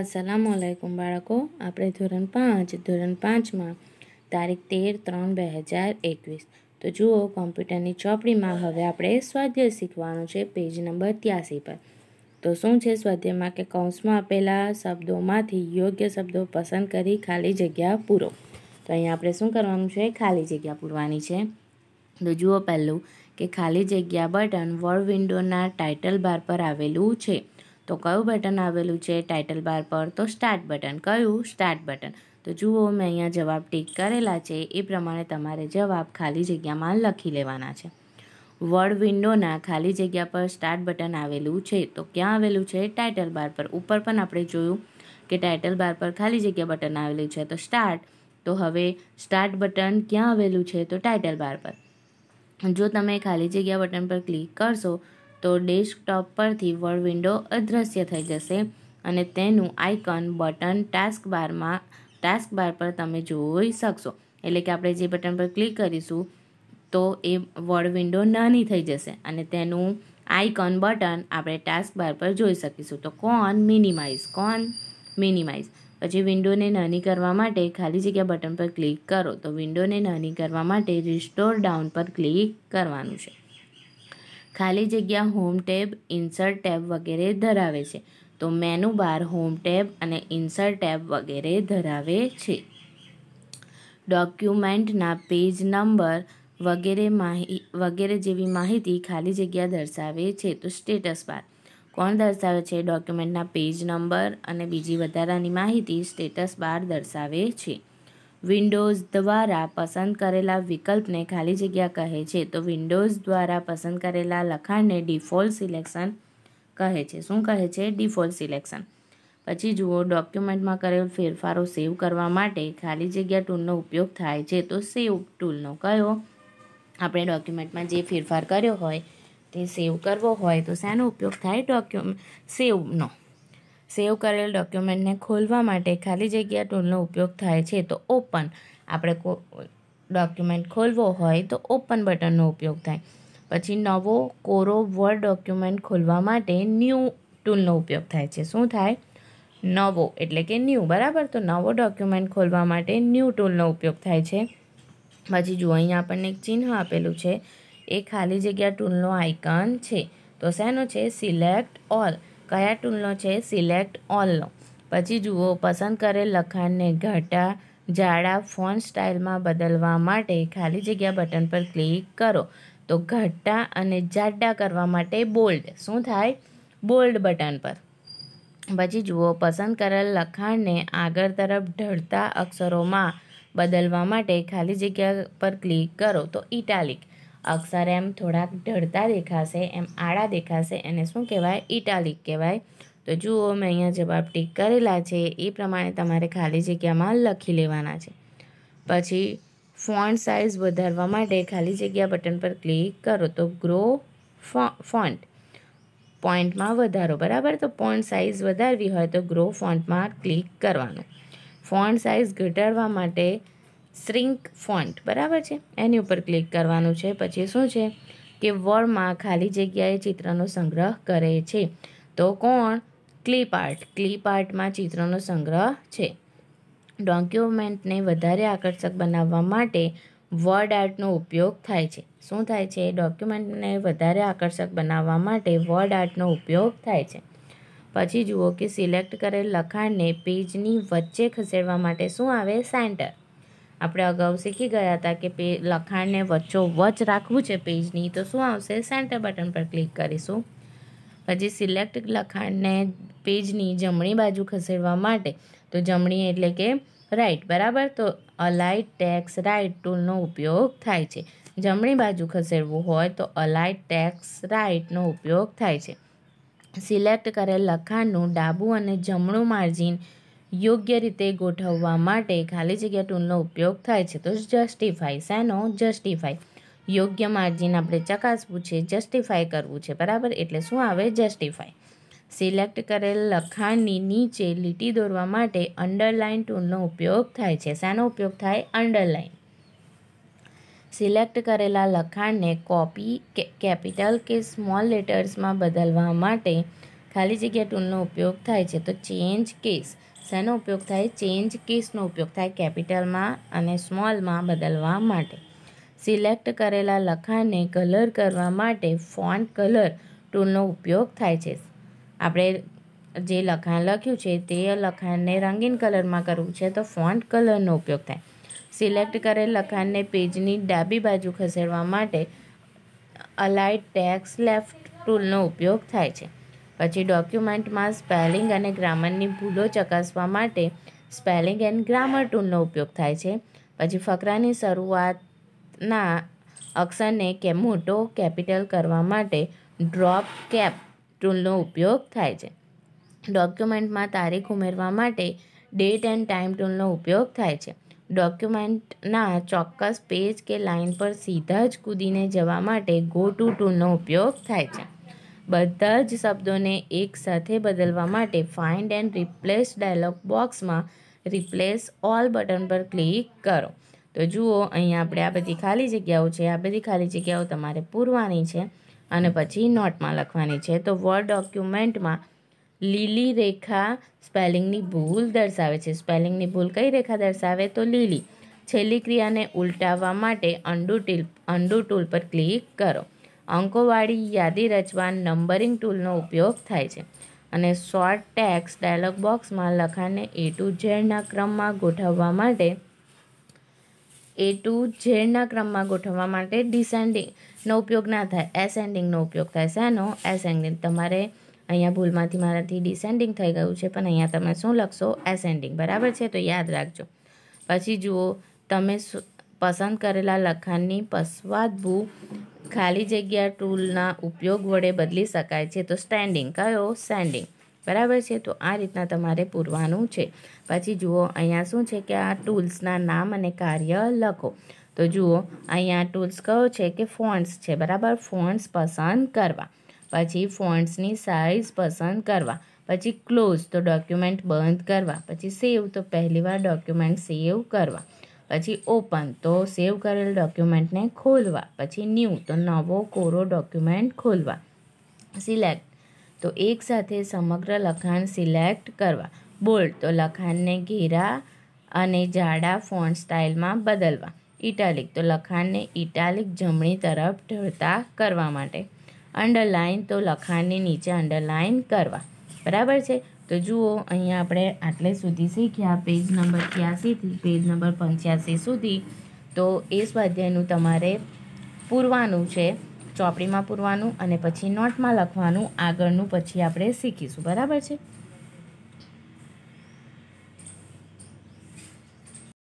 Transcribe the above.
અસલામ આલાઇકુમ બાળકો આપણે ધોરણ પાંચ ધોરણ પાંચમાં તારીખ તેર ત્રણ બે હજાર એકવીસ તો જુઓ કોમ્પ્યુટરની ચોપડીમાં હવે આપણે સ્વાધ્યાય શીખવાનું છે પેજ નંબર ત્યાસી પર તો શું છે સ્વાધ્યાયમાં કે કૌંસમાં આપેલા શબ્દોમાંથી યોગ્ય શબ્દો પસંદ કરી ખાલી જગ્યા પૂરો તો અહીંયા આપણે શું કરવાનું છે ખાલી જગ્યા પૂરવાની છે તો જુઓ પહેલું કે ખાલી જગ્યા બટન વર્ડ વિન્ડોના ટાઇટલ બાર પર આવેલું છે તો કયું બટન આવેલું છે ટાઇટલ બાર પર તો સ્ટાર્ટ બટન કયું સ્ટાર્ટ બટન તો જુઓ મેં અહીંયા જવાબ ટીક કરેલા છે એ પ્રમાણે તમારે જવાબ ખાલી જગ્યામાં લખી લેવાના છે વર્ડ વિન્ડોના ખાલી જગ્યા પર સ્ટાર્ટ બટન આવેલું છે તો ક્યાં આવેલું છે ટાઇટલ બાર પર ઉપર પણ આપણે જોયું કે ટાઇટલ બાર પર ખાલી જગ્યા બટન આવેલું છે તો સ્ટાર્ટ તો હવે સ્ટાર્ટ બટન ક્યાં આવેલું છે તો ટાઇટલ બાર પર જો તમે ખાલી જગ્યા બટન પર ક્લિક કરશો તો ડેસ્કટોપ પરથી વળ વિન્ડો અદૃશ્ય થઈ જશે અને તેનું આઇકન બટન ટાસ્ક બારમાં ટાસ્ક બાર પર તમે જોઈ શકશો એટલે કે આપણે જે બટન પર ક્લિક કરીશું તો એ વળ વિન્ડો નાની થઈ જશે અને તેનું આઇકન બટન આપણે ટાસ્ક બાર પર જોઈ શકીશું તો કોન મિનિમાઇઝ કોન મિનિમાઇઝ પછી વિન્ડોને નાની કરવા માટે ખાલી જગ્યા બટન પર ક્લિક કરો તો વિન્ડોને નાની કરવા માટે રિસ્ટોર ડાઉન પર ક્લિક કરવાનું છે ખાલી જગ્યા હોમ ટેબ ઇન્સર્ટ ટેબ વગેરે ધરાવે છે તો મેનુ બાર હોમ ટેબ અને ઇન્સર્ટ ટેબ વગેરે ધરાવે છે ડોક્યુમેન્ટના પેજ નંબર વગેરે માહિ વગેરે જેવી માહિતી ખાલી જગ્યા દર્શાવે છે તો સ્ટેટસ બાર કોણ દર્શાવે છે ડોક્યુમેન્ટના પેજ નંબર અને બીજી વધારાની માહિતી સ્ટેટસ બાર દર્શાવે છે વિન્ડોઝ દ્વારા પસંદ કરેલા વિકલ્પને ખાલી જગ્યા કહે છે તો વિન્ડોઝ દ્વારા પસંદ કરેલા લખાણને ડિફોલ્ટ સિલેક્શન કહે છે શું કહે છે ડિફોલ્ટ સિલેક્શન પછી જુઓ ડોક્યુમેન્ટમાં કરેલ ફેરફારો સેવ કરવા માટે ખાલી જગ્યા ટૂલનો ઉપયોગ થાય છે તો સેવ ટૂલનો કયો આપણે ડોક્યુમેન્ટમાં જે ફેરફાર કર્યો હોય તે સેવ કરવો હોય તો શેનો ઉપયોગ થાય ડોક્યુમેન્ટ સેવનો સેવ કરેલ ડોક્યુમેન્ટને ખોલવા માટે ખાલી જગ્યા ટૂલનો ઉપયોગ થાય છે તો ઓપન આપણે કો ડોક્યુમેન્ટ ખોલવો હોય તો ઓપન બટનનો ઉપયોગ થાય પછી નવો કોરો વર્ડ ડોક્યુમેન્ટ ખોલવા માટે ન્યૂ ટૂલનો ઉપયોગ થાય છે શું થાય નવો એટલે કે ન્યૂ બરાબર તો નવો ડોક્યુમેન્ટ ખોલવા માટે ન્યૂ ટૂલનો ઉપયોગ થાય છે પછી જો અહીંયા આપણને એક ચિહ્ન આપેલું છે એ ખાલી જગ્યા ટૂલનો આઇકન છે તો શેનો છે સિલેક્ટ ઓલ કયા ટૂલનો છે સિલેક્ટ ઓલનો પછી જુઓ પસંદ કરેલ લખાણને ઘાટા જાડા ફોન સ્ટાઇલમાં બદલવા માટે ખાલી જગ્યા બટન પર ક્લિક કરો તો ઘાટા અને જાડા કરવા માટે બોલ્ડ શું થાય બોલ્ડ બટન પર પછી જુઓ પસંદ કરેલ લખાણને આગળ તરફ ઢળતા અક્ષરોમાં બદલવા માટે ખાલી જગ્યા પર ક્લિક કરો તો ઇટાલિક અક્ષર એમ થોડાક ઢળતા દેખાશે એમ આડા દેખાશે એને શું કહેવાય ઇટાલિક કહેવાય તો જુઓ મેં અહીંયા જવાબ ટીક કરેલા છે એ પ્રમાણે તમારે ખાલી જગ્યામાં લખી લેવાના છે પછી ફોન્ટ સાઇઝ વધારવા માટે ખાલી જગ્યા બટન પર ક્લિક કરો તો ગ્રો ફોન્ટ પોઈન્ટમાં વધારો બરાબર તો પોઈન્ટ સાઇઝ વધારવી હોય તો ગ્રો ફોન્ટમાં ક્લિક કરવાનું ફોન્ટ સાઇઝ ઘટાડવા માટે શ્રિંક ફોન્ટ બરાબર છે એની ઉપર ક્લિક કરવાનું છે પછી શું છે કે વર્ડમાં ખાલી જગ્યાએ ચિત્રનો સંગ્રહ કરે છે તો કોણ ક્લિપ આર્ટ ક્લિપ આર્ટમાં ચિત્રનો સંગ્રહ છે ડોક્યુમેન્ટને વધારે આકર્ષક બનાવવા માટે વર્ડ આર્ટનો ઉપયોગ થાય છે શું થાય છે ડોક્યુમેન્ટને વધારે આકર્ષક બનાવવા માટે વર્ડ આર્ટનો ઉપયોગ થાય છે પછી જુઓ કે સિલેક્ટ કરેલ લખાણને પેજની વચ્ચે ખસેડવા માટે શું આવે સેન્ટર આપણે અગાઉ શીખી ગયા હતા કે પે લખાણને વચ્ચોવચ રાખવું છે પેજની તો શું આવશે સેન્ટર બટન પર ક્લિક કરીશું પછી સિલેક્ટ લખાણને પેજની જમણી બાજુ ખસેડવા માટે તો જમણી એટલે કે રાઈટ બરાબર તો અલાઇટ ટેક્સ રાઇટ ટૂલનો ઉપયોગ થાય છે જમણી બાજુ ખસેડવું હોય તો અલાઇટ ટેક્સ રાઇટનો ઉપયોગ થાય છે સિલેક્ટ કરેલ લખાણનું ડાબું અને જમણું માર્જિન યોગ્ય રીતે ગોઠવવા માટે ખાલી જગ્યા ટૂલનો ઉપયોગ થાય છે તો જસ્ટિફાઈ શેનો જસ્ટિફાઈ યોગ્ય માર્જિન આપણે ચકાસવું છે જસ્ટિફાઈ કરવું છે બરાબર એટલે શું આવે જસ્ટિફાઈ સિલેક્ટ કરેલ લખાણની નીચે લીટી દોરવા માટે અંડરલાઇન ટૂલનો ઉપયોગ થાય છે શાનો ઉપયોગ થાય અંડરલાઇન સિલેક્ટ કરેલા લખાણને કોપી કેપિટલ કે સ્મોલ લેટર્સમાં બદલવા માટે ખાલી જગ્યા ટૂલનો ઉપયોગ થાય છે તો ચેન્જ કેસ શેનો ઉપયોગ થાય ચેન્જ કીસનો ઉપયોગ થાય કેપિટલમાં અને સ્મોલમાં બદલવા માટે સિલેક્ટ કરેલા લખાણને કલર કરવા માટે ફોન્ટ કલર ટૂલનો ઉપયોગ થાય છે આપણે જે લખાણ લખ્યું છે તે લખાણને રંગીન કલરમાં કરવું છે તો ફોન્ટ કલરનો ઉપયોગ થાય સિલેક્ટ કરેલ લખાણને પેજની ડાબી બાજુ ખસેડવા માટે અલાઇટ ટેક્સ લેફ્ટ ટૂલનો ઉપયોગ થાય છે પછી ડોક્યુમેન્ટમાં સ્પેલિંગ અને ગ્રામરની ભૂલો ચકાસવા માટે સ્પેલિંગ એન્ડ ગ્રામર ટૂલનો ઉપયોગ થાય છે પછી ફકરાની શરૂઆતના અક્ષરને કે મોટો કેપિટલ કરવા માટે ડ્રોપ કેપ ટૂલનો ઉપયોગ થાય છે ડોક્યુમેન્ટમાં તારીખ ઉમેરવા માટે ડેટ એન્ડ ટાઈમ ટૂલનો ઉપયોગ થાય છે ડોક્યુમેન્ટના ચોક્કસ પેજ કે લાઇન પર સીધા જ કૂદીને જવા માટે ગો ટુ ટૂલનો ઉપયોગ થાય છે બધા જ શબ્દોને એકસાથે બદલવા માટે ફાઇન્ડ એન્ડ રિપ્લેસ ડાયલોગ બોક્સમાં રિપ્લેસ ઓલ બટન પર ક્લિક કરો તો જુઓ અહીંયા આપણે આ બધી ખાલી જગ્યાઓ છે આ બધી ખાલી જગ્યાઓ તમારે પૂરવાની છે અને પછી નોટમાં લખવાની છે તો વર્ડ ડોક્યુમેન્ટમાં લીલી રેખા સ્પેલિંગની ભૂલ દર્શાવે છે સ્પેલિંગની ભૂલ કઈ રેખા દર્શાવે તો લીલી છેલ્લી ક્રિયાને ઉલટાવવા માટે અંડુ ટીલ અંડુ ટૂલ પર ક્લિક કરો અંકોવાળી યાદી રચવા નંબરિંગ ટૂલનો ઉપયોગ થાય છે અને શોર્ટ ટેક્સ ડાયલોગ બોક્સમાં લખાણને એ ટુ ઝેડના ક્રમમાં ગોઠવવા માટે એ ટુ ઝેડના ક્રમમાં ગોઠવવા માટે ડિસેન્ડિંગનો ઉપયોગ ના થાય એસેન્ડિંગનો ઉપયોગ થાય શેનો એસેન્ડિંગ તમારે અહીંયા ભૂલમાંથી મારાથી ડિસેન્ડિંગ થઈ ગયું છે પણ અહીંયા તમે શું લખશો એસેન્ડિંગ બરાબર છે તો યાદ રાખજો પછી જુઓ તમે પસંદ કરેલા લખાણની પસવાદભૂ ખાલી જગ્યા ટૂલના ઉપયોગ વડે બદલી શકાય છે તો સ્ટેન્ડિંગ કયો સ્ટેન્ડિંગ બરાબર છે તો આ રીતના તમારે પૂરવાનું છે પછી જુઓ અહીંયા શું છે કે આ ટૂલ્સના નામ અને કાર્ય લખો તો જુઓ અહીંયા ટૂલ્સ કયો છે કે ફોન્ટ્સ છે બરાબર ફોન્ટ્સ પસંદ કરવા પછી ફોન્ટ્સની સાઇઝ પસંદ કરવા પછી ક્લોઝ તો ડોક્યુમેન્ટ બંધ કરવા પછી સેવ તો પહેલીવાર ડોક્યુમેન્ટ સેવ કરવા પછી ઓપન તો સેવ કરેલ ડોક્યુમેન્ટને ખોલવા પછી ન્યૂ તો નવો કોરો ડોક્યુમેન્ટ ખોલવા સિલેક્ટ તો એકસાથે સમગ્ર લખાણ સિલેક્ટ કરવા બોલ્ડ તો લખાણને ઘેરા અને જાડા ફોન્ટ સ્ટાઇલમાં બદલવા ઇટાલિક તો લખાણને ઇટાલિક જમણી તરફ ઢળતા કરવા માટે અંડરલાઇન તો લખાણની નીચે અંડરલાઇન કરવા બરાબર છે તો જુઓ અહીંયા આપણે આટલે સુધી શીખ્યા પેજ નંબર ત્યાસીથી પેજ નંબર પંચ્યાસી સુધી તો એ સ્વાધ્યાયનું તમારે પૂરવાનું છે ચોપડીમાં પૂરવાનું અને પછી નોટમાં લખવાનું આગળનું પછી આપણે શીખીશું બરાબર છે